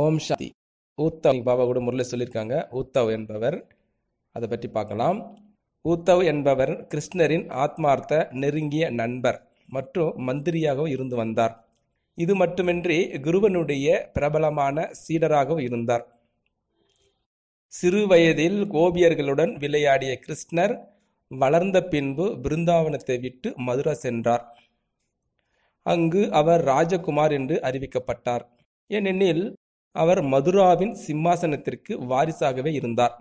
ஓம் சாந்தி ஊத்தவ் பாபா கூட முறையில் சொல்லியிருக்காங்க ஊத்தவ் என்பவர் அதை பற்றி பார்க்கலாம் ஊத்தவ் என்பவர் கிருஷ்ணரின் ஆத்மார்த்த நெருங்கிய நண்பர் மற்றும் மந்திரியாகவும் இருந்து வந்தார் இது மட்டுமின்றி குருவனுடைய பிரபலமான சீடராகவும் இருந்தார் சிறு வயதில் கோபியர்களுடன் விளையாடிய கிருஷ்ணர் வளர்ந்த பின்பு பிருந்தாவனத்தை விட்டு மதுரா சென்றார் அங்கு அவர் ராஜகுமார் என்று அறிவிக்கப்பட்டார் ஏனெனில் அவர் மதுராவின் சிம்மாசனத்திற்கு வாரிசாகவே இருந்தார்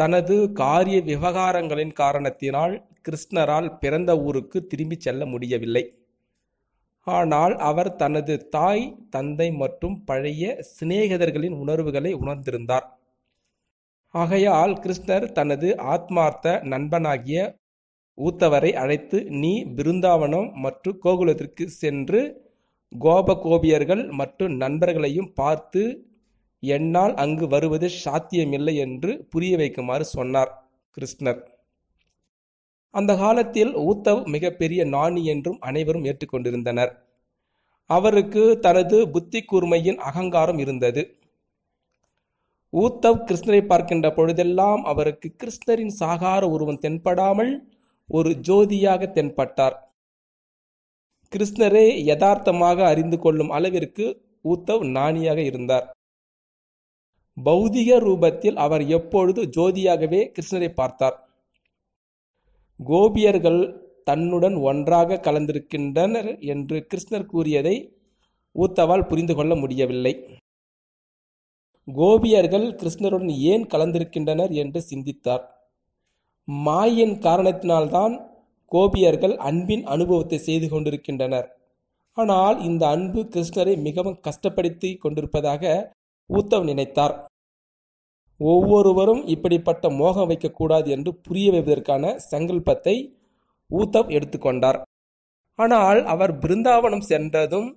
தனது காரிய விவகாரங்களின் காரணத்தினால் கிருஷ்ணரால் பிறந்த ஊருக்கு திரும்பிச் செல்ல முடியவில்லை ஆனால் அவர் தனது தாய் தந்தை மற்றும் பழைய சிநேகிதர்களின் உணர்வுகளை உணர்ந்திருந்தார் ஆகையால் கிருஷ்ணர் தனது ஆத்மார்த்த நண்பனாகிய ஊத்தவரை அழைத்து நீ பிருந்தாவனம் மற்றும் கோகுலத்திற்கு சென்று கோபகோபியர்கள் மற்றும் நண்பர்களையும் பார்த்து என்னால் அங்கு வருவது சாத்தியமில்லை என்று புரிய வைக்குமாறு சொன்னார் கிருஷ்ணர் அந்த காலத்தில் ஊத்தவ் மிகப்பெரிய நாணி என்றும் அனைவரும் ஏற்றுக்கொண்டிருந்தனர் அவருக்கு தனது புத்தி கூர்மையின் அகங்காரம் இருந்தது ஊத்தவ் கிருஷ்ணரை பார்க்கின்ற பொழுதெல்லாம் அவருக்கு கிருஷ்ணரின் சாகார உருவம் தென்படாமல் ஒரு ஜோதியாக தென்பட்டார் கிருஷ்ணரே யதார்த்தமாக அறிந்து கொள்ளும் அளவிற்கு ஊத்தவ் ஞானியாக இருந்தார் பௌதிக ரூபத்தில் அவர் எப்பொழுது ஜோதியாகவே கிருஷ்ணரை பார்த்தார் கோபியர்கள் தன்னுடன் ஒன்றாக கலந்திருக்கின்றனர் என்று கிருஷ்ணர் கூறியதை ஊத்தவால் புரிந்து கொள்ள முடியவில்லை கோபியர்கள் கிருஷ்ணருடன் ஏன் கலந்திருக்கின்றனர் என்று சிந்தித்தார் மாயின் காரணத்தினால்தான் கோபியர்கள் அன்பின் அனுபவத்தை செய்து கொண்டிருக்கின்றனர் ஆனால் இந்த அன்பு கிருஷ்ணரை மிகவும் கஷ்டப்படுத்தி கொண்டிருப்பதாக ஊத்தவ் நினைத்தார் ஒவ்வொருவரும் இப்படிப்பட்ட மோகம் வைக்கக்கூடாது என்று புரிய வைப்பதற்கான சங்கல்பத்தை ஊத்தவ் எடுத்துக்கொண்டார் ஆனால் அவர் பிருந்தாவனம் சென்றதும்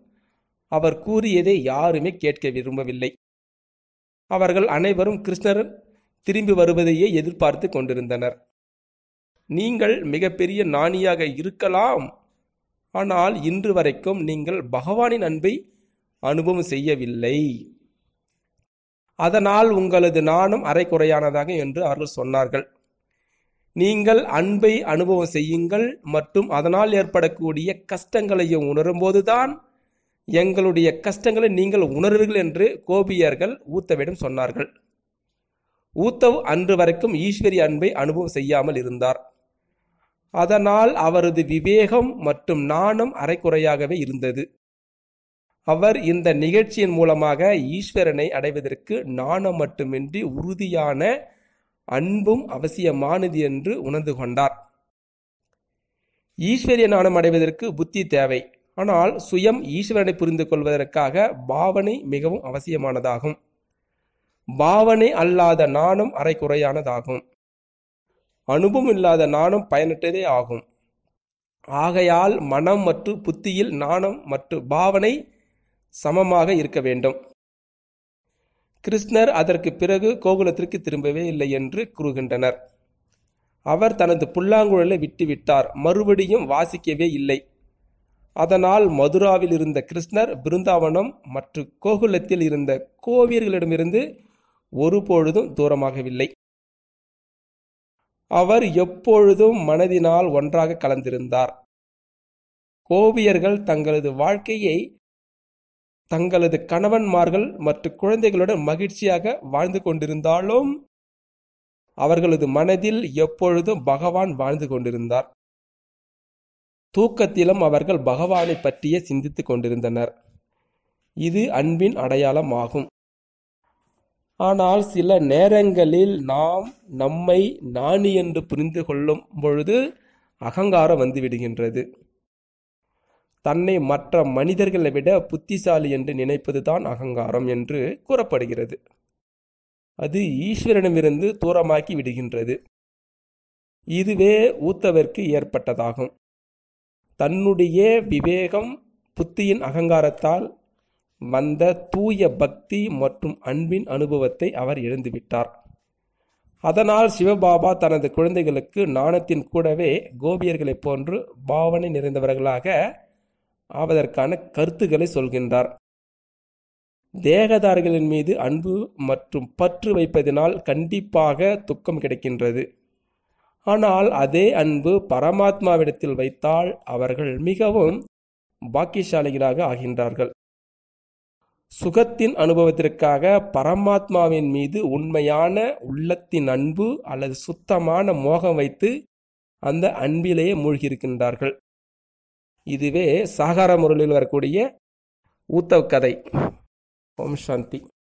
அவர் கூறியதை யாருமே கேட்க விரும்பவில்லை அவர்கள் அனைவரும் கிருஷ்ணர் திரும்பி வருவதையே எதிர்பார்த்து கொண்டிருந்தனர் நீங்கள் மிகப்பெரிய நாணியாக இருக்கலாம் ஆனால் இன்று வரைக்கும் நீங்கள் பகவானின் அன்பை அனுபவம் செய்யவில்லை அதனால் உங்களது நானும் அரைக்குறையானதாக என்று அவர்கள் சொன்னார்கள் நீங்கள் அன்பை அனுபவம் செய்யுங்கள் மற்றும் அதனால் ஏற்படக்கூடிய கஷ்டங்களையும் உணரும்போதுதான் எங்களுடைய கஷ்டங்களை நீங்கள் உணர்வீர்கள் என்று கோபியர்கள் ஊத்தவிடம் சொன்னார்கள் ஊத்தவ் அன்று வரைக்கும் ஈஸ்வரி அன்பை அனுபவம் செய்யாமல் இருந்தார் அதனால் அவரது விவேகம் மற்றும் நாணம் அரைக்குறையாகவே இருந்தது அவர் இந்த நிகழ்ச்சியின் மூலமாக ஈஸ்வரனை அடைவதற்கு நாணம் மட்டுமின்றி உறுதியான அன்பும் அவசியமானது என்று உணர்ந்து கொண்டார் ஈஸ்வரிய நாணம் அடைவதற்கு புத்தி தேவை ஆனால் சுயம் ஈஸ்வரனை புரிந்து கொள்வதற்காக பாவனை மிகவும் அவசியமானதாகும் பாவனை அல்லாத நாணம் அரைக்குறையானதாகும் அனுபவம் இல்லாத நாணம் பயனற்றதே ஆகும் ஆகையால் மனம் மற்றும் புத்தியில் நாணம் மற்றும் பாவனை சமமாக இருக்க வேண்டும் கிருஷ்ணர் அதற்கு பிறகு கோகுலத்திற்கு திரும்பவே இல்லை என்று கூறுகின்றனர் அவர் தனது புல்லாங்குழலை விட்டுவிட்டார் மறுபடியும் வாசிக்கவே இல்லை அதனால் மதுராவில் இருந்த கிருஷ்ணர் பிருந்தாவனம் மற்றும் கோகுலத்தில் இருந்த கோவியர்களிடமிருந்து ஒருபொழுதும் தூரமாகவில்லை அவர் எப்பொழுதும் மனதினால் ஒன்றாக கலந்திருந்தார் கோவியர்கள் தங்களது வாழ்க்கையை தங்களது கணவன்மார்கள் மற்றும் குழந்தைகளுடன் மகிழ்ச்சியாக வாழ்ந்து கொண்டிருந்தாலும் அவர்களது மனதில் எப்பொழுதும் பகவான் வாழ்ந்து கொண்டிருந்தார் தூக்கத்திலும் அவர்கள் பகவானை பற்றியே சிந்தித்துக் கொண்டிருந்தனர் இது அன்பின் அடையாளம் ஆகும் ஆனால் சில நேரங்களில் நாம் நம்மை நாணி என்று புரிந்து கொள்ளும் பொழுது அகங்காரம் வந்துவிடுகின்றது தன்னை மற்ற மனிதர்களை விட புத்திசாலி என்று நினைப்பது தான் அகங்காரம் என்று கூறப்படுகிறது அது ஈஸ்வரனிடமிருந்து தூரமாக்கி விடுகின்றது இதுவே ஊத்தவர்க்கு ஏற்பட்டதாகும் தன்னுடைய விவேகம் புத்தியின் அகங்காரத்தால் வந்த தூய பக்தி மற்றும் அன்பின் அனுபவத்தை அவர் இழந்துவிட்டார் அதனால் சிவபாபா தனது குழந்தைகளுக்கு நாணத்தின் கூடவே கோபியர்களைப் போன்று பாவனை நிறைந்தவர்களாக ஆவதற்கான கருத்துக்களை சொல்கின்றார் தேகதாரிகளின் மீது அன்பு மற்றும் பற்று வைப்பதினால் கண்டிப்பாக துக்கம் கிடைக்கின்றது ஆனால் அதே அன்பு பரமாத்மாவிடத்தில் வைத்தால் அவர்கள் மிகவும் பாக்கியசாலிகளாக ஆகின்றார்கள் சுகத்தின் அனுபவத்திற்காக பரமாத்மாவின் மீது உண்மையான உள்ளத்தின் அன்பு அல்லது சுத்தமான மோகம் வைத்து அந்த அன்பிலேயே மூழ்கியிருக்கின்றார்கள் இதுவே சாகார முரளில் வரக்கூடிய ஊத்தவ் கதை ஓம் சாந்தி